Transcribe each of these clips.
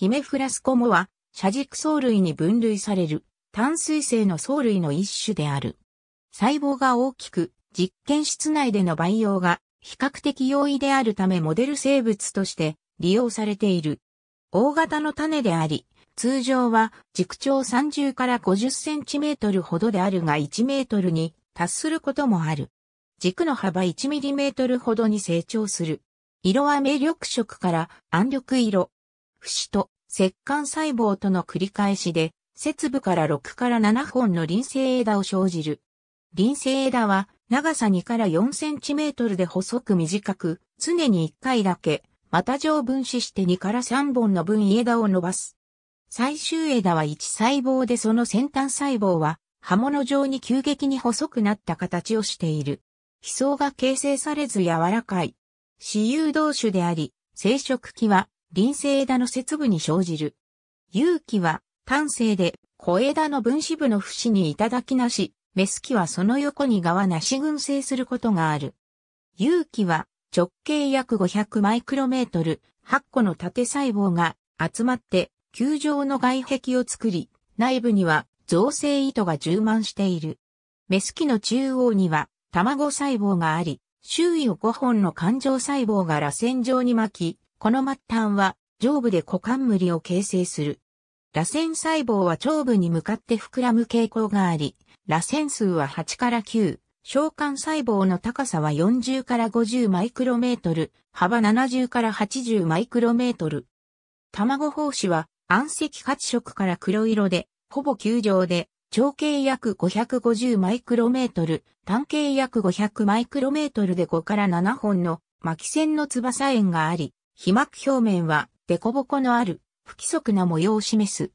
ヒメフラスコモは、車軸藻類に分類される、淡水性の藻類の一種である。細胞が大きく、実験室内での培養が比較的容易であるためモデル生物として利用されている。大型の種であり、通常は軸長30から50センチメートルほどであるが1メートルに達することもある。軸の幅1ミリメートルほどに成長する。色は明緑色から暗緑色、不死と石管細胞との繰り返しで、節部から6から7本の輪生枝を生じる。輪生枝は長さ2から4センチメートルで細く短く、常に1回だけ、また上分子して2から3本の分枝を伸ばす。最終枝は1細胞でその先端細胞は刃物状に急激に細くなった形をしている。被層が形成されず柔らかい。私有同種であり、生殖器は輪生枝の節部に生じる。有機は、単性で、小枝の分子部の節にいただきなし、メスキはその横に側なし群生することがある。有機は、直径約500マイクロメートル、8個の縦細胞が集まって、球状の外壁を作り、内部には造成糸が充満している。メス機の中央には卵細胞があり、周囲を5本の環状細胞が螺旋状に巻き、この末端は上部で股冠を形成する。螺旋細胞は上部に向かって膨らむ傾向があり、螺旋数は8から9、召喚細胞の高さは40から50マイクロメートル、幅70から80マイクロメートル。卵胞子は暗赤褐色から黒色で、ほぼ球状で、長径約550マイクロメートル、単径約500マイクロメートルで5から7本の巻線の翼縁があり、皮膜表面は凸凹のある不規則な模様を示す。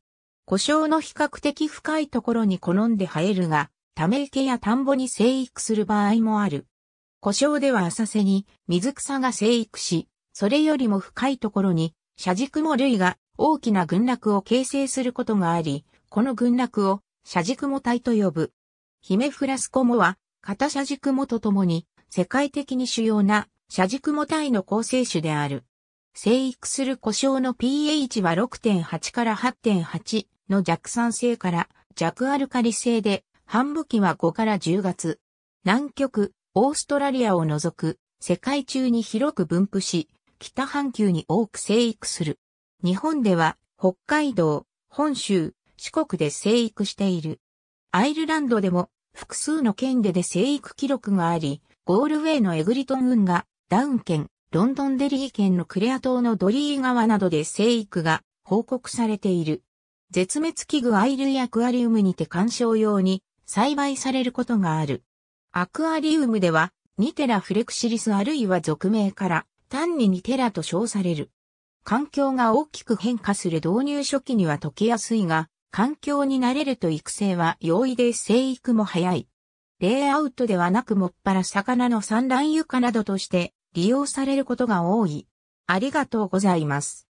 故障の比較的深いところに好んで生えるが、ため池や田んぼに生育する場合もある。故障では浅瀬に水草が生育し、それよりも深いところに、車軸も類が大きな群落を形成することがあり、この群落を車軸も体と呼ぶ。ヒメフラスコモは、片車軸もとともに、世界的に主要な車軸も体の構成種である。生育する故障の pH は6.8から8.8の弱酸性から弱アルカリ性で、半武器は5から10月。南極、オーストラリアを除く、世界中に広く分布し、北半球に多く生育する。日本では、北海道、本州、四国で生育している。アイルランドでも、複数の県でで生育記録があり、ゴールウェイのエグリトン運河、ダウン県、ロンドンデリー県のクレア島のドリー川などで生育が報告されている。絶滅危惧アイ類アクアリウムにて観賞用に栽培されることがある。アクアリウムでは、ニテラフレクシリスあるいは俗名から単にニテラと称される。環境が大きく変化する導入初期には溶けやすいが、環境に慣れると育成は容易で生育も早い。レイアウトではなくもっぱら魚の産卵床などとして利用されることが多い。ありがとうございます。